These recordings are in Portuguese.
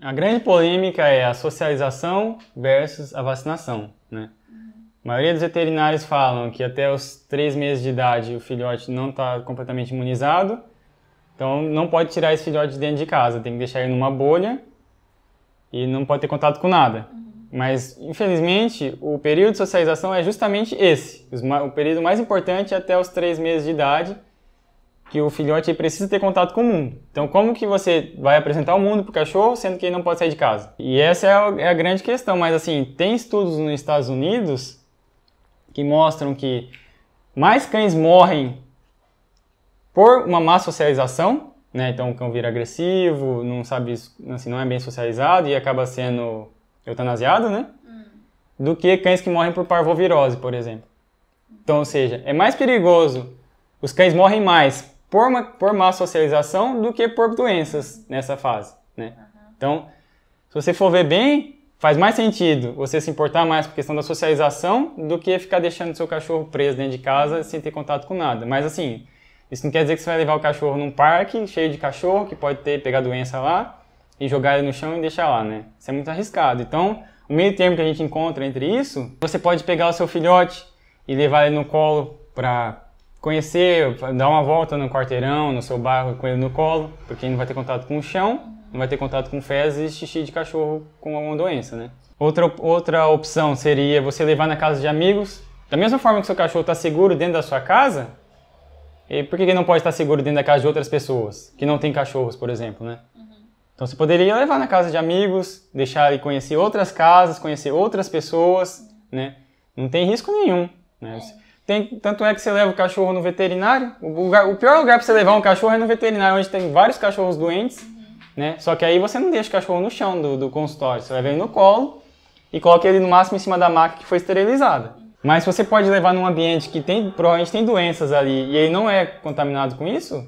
A grande polêmica é a socialização versus a vacinação, né? A maioria dos veterinários falam que até os três meses de idade o filhote não está completamente imunizado, então não pode tirar esse filhote de dentro de casa, tem que deixar ele numa bolha e não pode ter contato com nada. Mas, infelizmente, o período de socialização é justamente esse, o período mais importante é até os três meses de idade, que o filhote precisa ter contato com o mundo. Então, como que você vai apresentar o mundo para o cachorro, sendo que ele não pode sair de casa? E essa é a, é a, grande questão. Mas, assim, tem estudos nos Estados Unidos que mostram que mais cães morrem por uma má socialização, né? Então, o cão vira agressivo, não sabe, assim, não é bem socializado e acaba sendo eutanasiado, né? Hum. Do que cães que morrem por parvovirose, por exemplo. Então, ou seja, é mais perigoso, os cães morrem mais por, uma, por má socialização do que por doenças nessa fase, né? Uhum. Então, se você for ver bem, faz mais sentido você se importar mais com a questão da socialização do que ficar deixando seu cachorro preso dentro de casa uhum. sem ter contato com nada. Mas assim, isso não quer dizer que você vai levar o cachorro num parque cheio de cachorro que pode ter pegar doença lá e jogar ele no chão e deixar lá, né? Isso é muito arriscado. Então, o meio termo que a gente encontra entre isso, você pode pegar o seu filhote e levar ele no colo para conhecer, dar uma volta no quarteirão, no seu bairro com ele no colo, porque ele não vai ter contato com o chão, não vai ter contato com fezes e xixi de cachorro com alguma doença, né? Outra, outra opção seria você levar na casa de amigos. Da mesma forma que seu cachorro está seguro dentro da sua casa, e por que ele não pode estar seguro dentro da casa de outras pessoas, que não tem cachorros, por exemplo, né? Uhum. Então você poderia levar na casa de amigos, deixar ele conhecer outras casas, conhecer outras pessoas, né? Não tem risco nenhum, né? É. Tem, tanto é que você leva o cachorro no veterinário. O, lugar, o pior lugar para você levar um cachorro é no veterinário, onde tem vários cachorros doentes, uhum. né? Só que aí você não deixa o cachorro no chão do, do consultório, você leva ele no colo e coloca ele no máximo em cima da maca que foi esterilizada. Mas você pode levar num ambiente que tem, provavelmente tem doenças ali e ele não é contaminado com isso,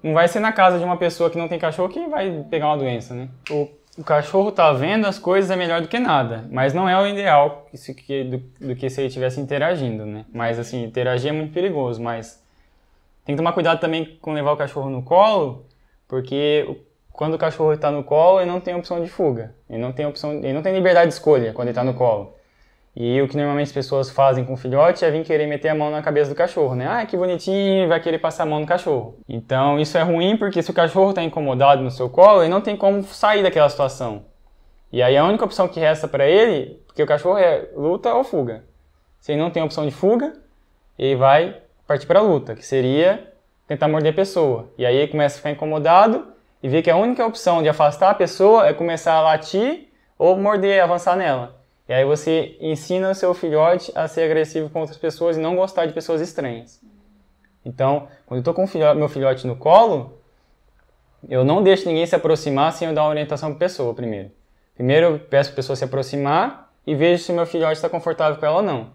não vai ser na casa de uma pessoa que não tem cachorro que vai pegar uma doença, né? O o cachorro tá vendo as coisas é melhor do que nada, mas não é o ideal isso que, do, do que se ele estivesse interagindo, né? Mas assim, interagir é muito perigoso, mas tem que tomar cuidado também com levar o cachorro no colo, porque quando o cachorro está no colo, ele não tem opção de fuga, ele não tem opção, ele não tem liberdade de escolha quando ele está no colo. E o que normalmente as pessoas fazem com o filhote é vir querer meter a mão na cabeça do cachorro, né? Ah, que bonitinho, vai querer passar a mão no cachorro. Então isso é ruim porque se o cachorro está incomodado no seu colo, ele não tem como sair daquela situação. E aí a única opção que resta para ele, porque o cachorro é luta ou fuga. Se ele não tem opção de fuga, ele vai partir para a luta, que seria tentar morder a pessoa. E aí ele começa a ficar incomodado e vê que a única opção de afastar a pessoa é começar a latir ou morder, avançar nela. E aí você ensina o seu filhote a ser agressivo com outras pessoas e não gostar de pessoas estranhas. Então, quando eu estou com filhote, meu filhote no colo, eu não deixo ninguém se aproximar sem eu dar uma orientação para pessoa primeiro. Primeiro eu peço para pessoa se aproximar e vejo se meu filhote está confortável com ela ou não.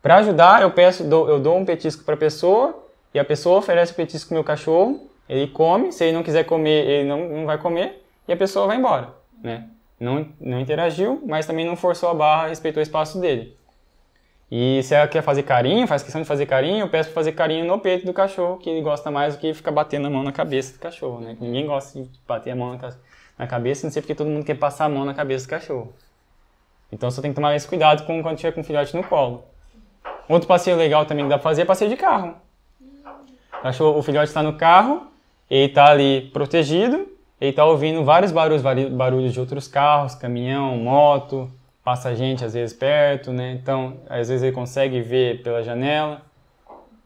Para ajudar, eu peço, dou, eu dou um petisco para a pessoa e a pessoa oferece o petisco para meu cachorro, ele come, se ele não quiser comer, ele não, não vai comer e a pessoa vai embora, né? Não, não interagiu, mas também não forçou a barra, respeitou o espaço dele. E se ela quer fazer carinho, faz questão de fazer carinho, eu peço pra fazer carinho no peito do cachorro, que ele gosta mais do que ficar batendo a mão na cabeça do cachorro, né? Ninguém gosta de bater a mão na, cabeça, não sei porque todo mundo quer passar a mão na cabeça do cachorro. Então só tem que tomar esse cuidado com, quando tiver com o filhote no colo. Outro passeio legal também que dá pra fazer é passeio de carro. O, cachorro, o filhote está no carro, ele está ali protegido, ele tá ouvindo vários barulhos, barulhos de outros carros, caminhão, moto, passa gente às vezes perto, né? Então, às vezes ele consegue ver pela janela.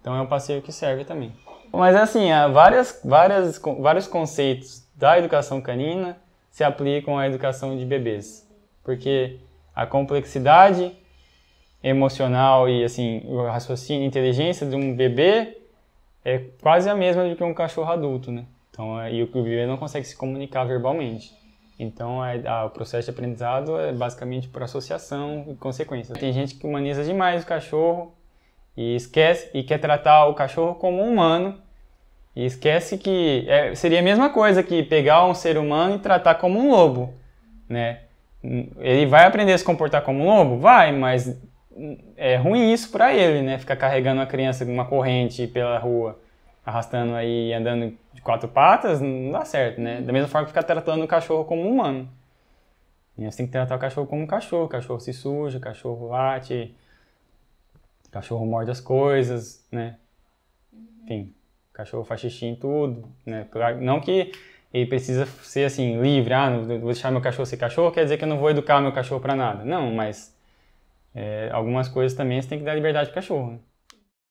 Então é um passeio que serve também. Mas assim, há várias, várias, vários conceitos da educação canina se aplicam à educação de bebês, porque a complexidade emocional e assim o raciocínio, a inteligência de um bebê é quase a mesma do que um cachorro adulto, né? Então, é, e o bebê não consegue se comunicar verbalmente. Então, é, a, o processo de aprendizado é basicamente por associação e consequência. Tem gente que humaniza demais o cachorro e esquece e quer tratar o cachorro como um humano e esquece que é, seria a mesma coisa que pegar um ser humano e tratar como um lobo, né? Ele vai aprender a se comportar como um lobo? Vai, mas hum, é ruim isso para ele, né? Ficar carregando a criança numa corrente pela rua arrastando aí, andando de quatro patas, não dá certo, né? Da mesma forma que ficar tratando o cachorro como um humano. E você assim tem que tratar o cachorro como um cachorro. O cachorro se suja, o cachorro late, o cachorro morde as coisas, né? Enfim, o cachorro faz xixi em tudo, né? Não que ele precisa ser assim, livre, ah, vou deixar meu cachorro ser cachorro, quer dizer que eu não vou educar meu cachorro para nada. Não, mas é, algumas coisas também você tem que dar liberdade pro cachorro. Né?